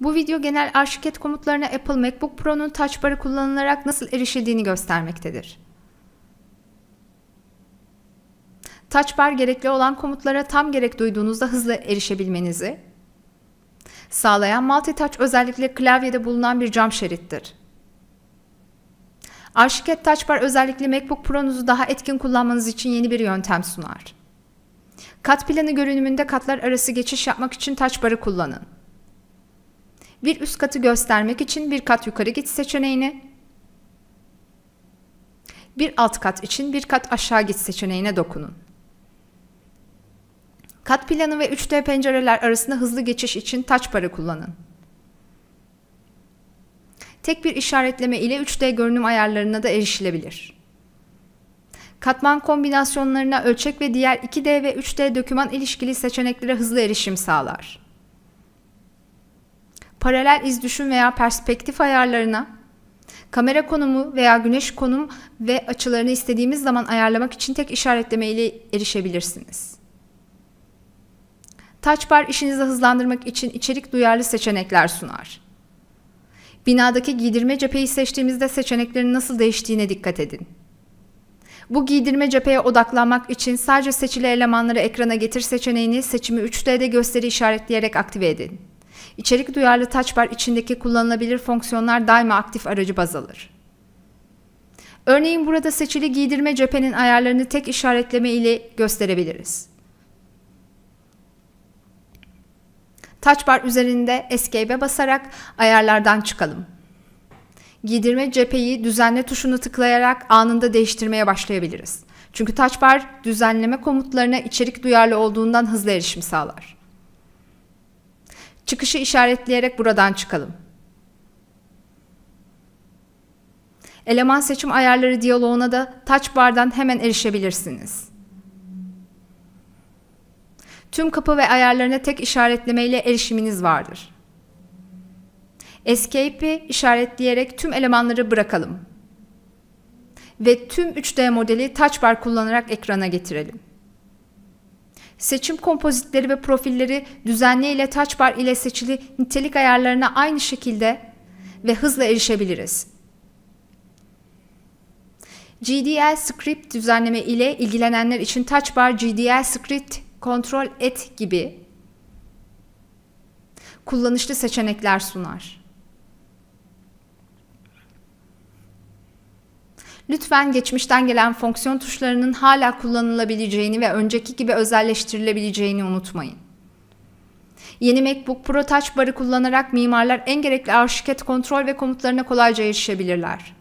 Bu video genel arşiket komutlarına Apple MacBook Pro'nun Touch Bar'ı kullanılarak nasıl erişildiğini göstermektedir. Touch Bar gerekli olan komutlara tam gerek duyduğunuzda hızlı erişebilmenizi sağlayan multi-touch özellikle klavyede bulunan bir cam şerittir. Arşiket Touch Bar özellikle MacBook Pro'nuzu daha etkin kullanmanız için yeni bir yöntem sunar. Kat planı görünümünde katlar arası geçiş yapmak için Touch Bar'ı kullanın. Bir üst katı göstermek için bir kat yukarı git seçeneğini, bir alt kat için bir kat aşağı git seçeneğine dokunun. Kat planı ve 3D pencereler arasında hızlı geçiş için taç barı kullanın. Tek bir işaretleme ile 3D görünüm ayarlarına da erişilebilir. Katman kombinasyonlarına ölçek ve diğer 2D ve 3D döküman ilişkili seçeneklere hızlı erişim sağlar paralel iz düşüm veya perspektif ayarlarına, kamera konumu veya güneş konum ve açılarını istediğimiz zaman ayarlamak için tek işaretleme ile erişebilirsiniz. Touch Bar işinizi hızlandırmak için içerik duyarlı seçenekler sunar. Binadaki giydirme cepheyi seçtiğimizde seçeneklerin nasıl değiştiğine dikkat edin. Bu giydirme cepheye odaklanmak için sadece seçili elemanları ekrana getir seçeneğini seçimi 3D'de gösteri işaretleyerek aktive edin. İçerik duyarlı touchbar içindeki kullanılabilir fonksiyonlar daima aktif aracı baz alır. Örneğin burada seçili giydirme cephenin ayarlarını tek işaretleme ile gösterebiliriz. Touchbar üzerinde Escape'e basarak ayarlardan çıkalım. Giydirme cepheyi düzenle tuşunu tıklayarak anında değiştirmeye başlayabiliriz. Çünkü touchbar düzenleme komutlarına içerik duyarlı olduğundan hızlı erişim sağlar çıkışı işaretleyerek buradan çıkalım. Eleman seçim ayarları diyaloğuna da touch bar'dan hemen erişebilirsiniz. Tüm kapı ve ayarlarına tek işaretlemeyle erişiminiz vardır. Escape'i işaretleyerek tüm elemanları bırakalım. Ve tüm 3D modeli touch bar kullanarak ekrana getirelim. Seçim kompozitleri ve profilleri düzenli ile touch bar ile seçili nitelik ayarlarına aynı şekilde ve hızla erişebiliriz. GDL script düzenleme ile ilgilenenler için touch bar GDL script control et gibi kullanışlı seçenekler sunar. Lütfen geçmişten gelen fonksiyon tuşlarının hala kullanılabileceğini ve önceki gibi özelleştirilebileceğini unutmayın. Yeni MacBook Pro Touch Bar'ı kullanarak mimarlar en gerekli arşiket kontrol ve komutlarına kolayca erişebilirler.